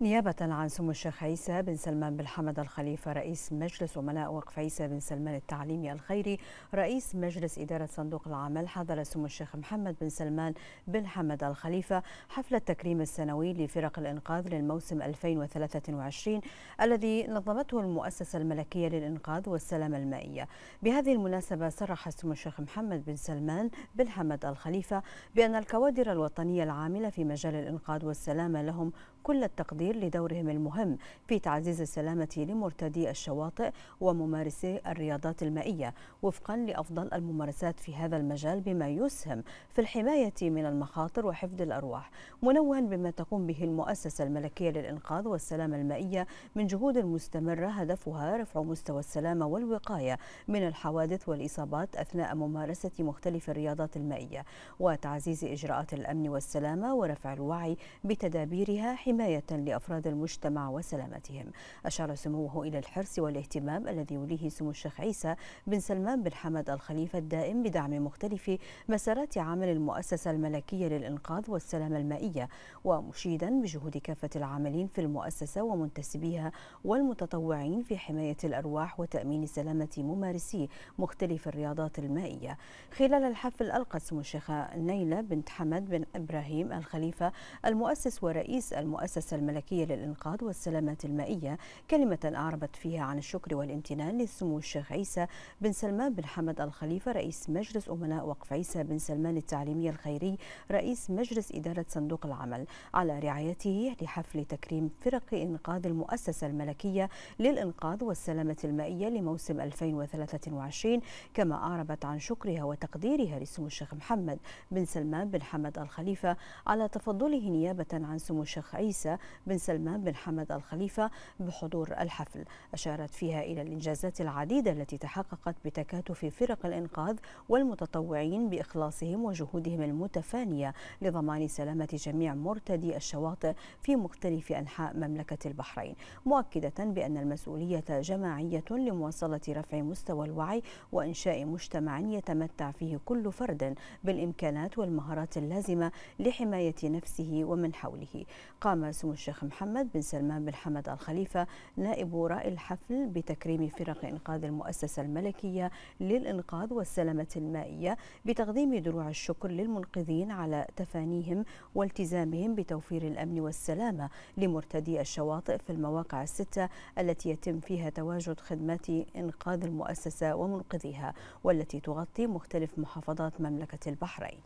نيابة عن سمو الشيخ عيسى بن سلمان بن حمد الخليفة رئيس مجلس أملاء وقف عيسى بن سلمان التعليمي الخيري رئيس مجلس إدارة صندوق العمل حضر سمو الشيخ محمد بن سلمان بن حمد الخليفة حفل التكريم السنوي لفرق الإنقاذ للموسم 2023 الذي نظمته المؤسسة الملكية للإنقاذ والسلامة المائية بهذه المناسبة صرح سمو الشيخ محمد بن سلمان بن حمد الخليفة بأن الكوادر الوطنية العاملة في مجال الإنقاذ والسلامة لهم كل التقدير لدورهم المهم في تعزيز السلامة لمرتدي الشواطئ وممارسي الرياضات المائية وفقا لأفضل الممارسات في هذا المجال بما يسهم في الحماية من المخاطر وحفظ الأرواح منوها بما تقوم به المؤسسة الملكية للإنقاذ والسلامة المائية من جهود مستمرة هدفها رفع مستوى السلامة والوقاية من الحوادث والإصابات أثناء ممارسة مختلف الرياضات المائية وتعزيز إجراءات الأمن والسلامة ورفع الوعي بتدابيرها حماية حماية لأفراد المجتمع وسلامتهم أشار سموه إلى الحرص والاهتمام الذي يوليه سمو الشيخ عيسى بن سلمان بن حمد الخليفة الدائم بدعم مختلف مسارات عمل المؤسسة الملكية للإنقاذ والسلامة المائية ومشيدا بجهود كافة العاملين في المؤسسة ومنتسبيها والمتطوعين في حماية الأرواح وتأمين سلامة ممارسي مختلف الرياضات المائية خلال الحفل ألقى سمو الشيخة نيلة بنت حمد بن إبراهيم الخليفة المؤسس ورئيس المؤسسة المؤسسة الملكية للإنقاذ والسلامة المائية كلمة أعربت فيها عن الشكر والامتنان لسمو الشيخ عيسى بن سلمان بن حمد الخليفة رئيس مجلس أمناء وقف عيسى بن سلمان التعليمي الخيري رئيس مجلس إدارة صندوق العمل على رعايته لحفل تكريم فرق إنقاذ المؤسسة الملكية للإنقاذ والسلامة المائية لموسم 2023 كما أعربت عن شكرها وتقديرها لسمو الشيخ محمد بن سلمان بن حمد الخليفة على تفضله نيابة عن سمو الشيخ عيسى عيسى بن سلمان بن حمد الخليفة بحضور الحفل أشارت فيها إلى الإنجازات العديدة التي تحققت بتكاتف فرق الإنقاذ والمتطوعين بإخلاصهم وجهودهم المتفانية لضمان سلامة جميع مرتدي الشواطئ في مختلف أنحاء مملكة البحرين مؤكدة بأن المسؤولية جماعية لمواصلة رفع مستوى الوعي وإنشاء مجتمع يتمتع فيه كل فرد بالإمكانات والمهارات اللازمة لحماية نفسه ومن حوله قام قام سمو الشيخ محمد بن سلمان بن حمد الخليفة نائب رائي الحفل بتكريم فرق إنقاذ المؤسسة الملكية للإنقاذ والسلامة المائية بتقديم دروع الشكر للمنقذين على تفانيهم والتزامهم بتوفير الأمن والسلامة لمرتدي الشواطئ في المواقع الستة التي يتم فيها تواجد خدمات إنقاذ المؤسسة ومنقذيها والتي تغطي مختلف محافظات مملكة البحرين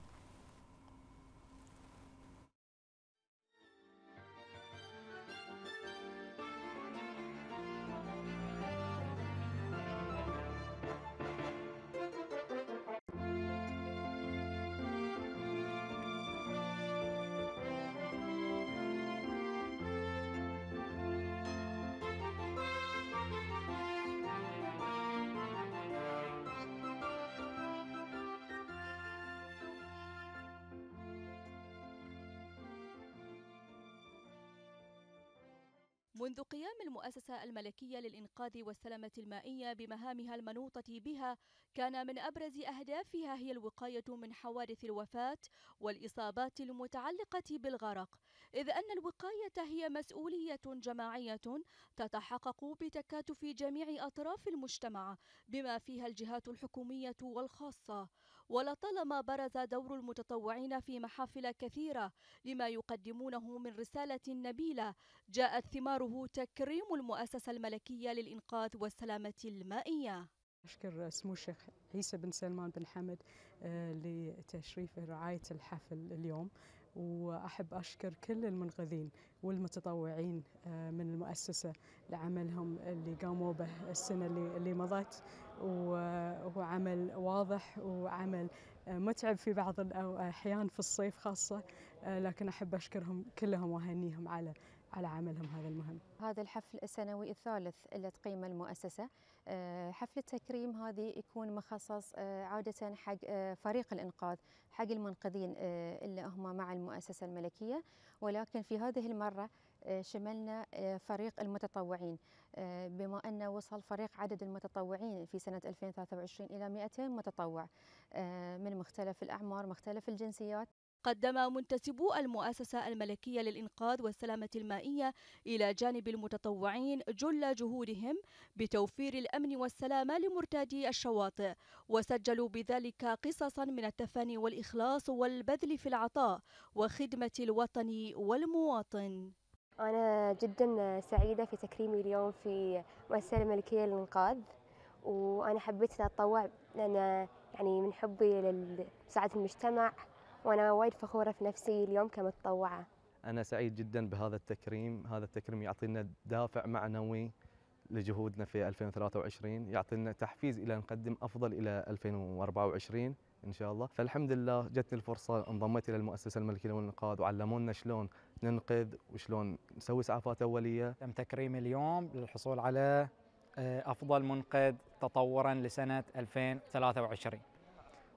منذ قيام المؤسسة الملكية للإنقاذ والسلامة المائية بمهامها المنوطة بها، كان من أبرز أهدافها هي الوقاية من حوادث الوفاة والإصابات المتعلقة بالغرق، إذ أن الوقاية هي مسؤولية جماعية تتحقق بتكاتف جميع أطراف المجتمع، بما فيها الجهات الحكومية والخاصة، ولطالما برز دور المتطوعين في محافل كثيرة لما يقدمونه من رسالة نبيلة جاءت ثماره تكريم المؤسسة الملكية للإنقاذ والسلامة المائية أشكر سمو الشيخ عيسى بن سلمان بن حمد آه، لتشريف رعاية الحفل اليوم وأحب أشكر كل المنقذين والمتطوعين آه، من المؤسسة لعملهم اللي قاموا به السنة اللي مضت و هو عمل واضح وعمل آه، متعب في بعض الأحيان في الصيف خاصة آه، لكن أحب أشكرهم كلهم وأهنيهم على على عملهم هذا المهم هذا الحفل السنوي الثالث اللي تقيمه المؤسسة آه، حفل التكريم هذه يكون مخصص عادة حق فريق الإنقاذ حق المنقذين اللي هم مع المؤسسة الملكية ولكن في هذه المرة آه، شملنا آه، فريق المتطوعين آه، بما أن وصل فريق عدد المتطوعين في سنة 2023 إلى 200 متطوع من مختلف الأعمار مختلف الجنسيات قدم منتسبو المؤسسة الملكية للإنقاذ والسلامة المائية إلى جانب المتطوعين جل جهودهم بتوفير الأمن والسلامة لمرتادي الشواطئ وسجلوا بذلك قصصا من التفاني والإخلاص والبذل في العطاء وخدمة الوطن والمواطن أنا جدا سعيدة في تكريمي اليوم في مؤسسة الملكية للإنقاذ وأنا حبيت أتطوع لأن يعني من حبي لمساعدة المجتمع وأنا وايد فخورة في نفسي اليوم كمتطوعة أنا سعيد جدا بهذا التكريم هذا التكريم يعطينا دافع معنوي لجهودنا في 2023 يعطينا تحفيز إلى نقدم أفضل إلى 2024 ان شاء الله فالحمد لله جتني الفرصه انضميت الى المؤسسه الملكيه للانقاذ وعلمونا شلون ننقذ وشلون نسوي اسعافات اوليه تم تكريمي اليوم للحصول على آه، افضل منقذ تطورا لسنه 2023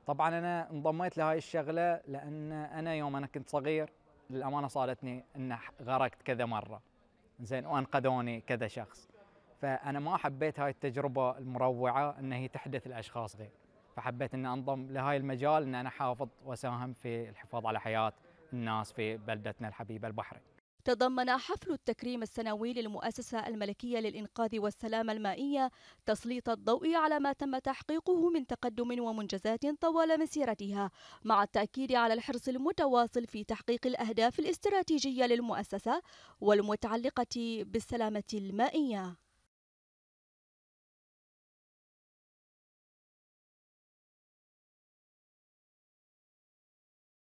طبعا انا انضميت لهاي الشغله لان انا يوم انا كنت صغير للامانه صارتني ان غرقت كذا مره زين وانقذوني كذا شخص فانا ما حبيت هاي التجربه المروعه ان هي تحدث لاشخاص غير فحبيت اني أنضم لهاي المجال أن أنا أحافظ وأساهم في الحفاظ على حياة الناس في بلدتنا الحبيبة البحرين تضمن حفل التكريم السنوي للمؤسسة الملكية للإنقاذ والسلامة المائية تسليط الضوء على ما تم تحقيقه من تقدم ومنجزات طوال مسيرتها مع التأكيد على الحرص المتواصل في تحقيق الأهداف الاستراتيجية للمؤسسة والمتعلقة بالسلامة المائية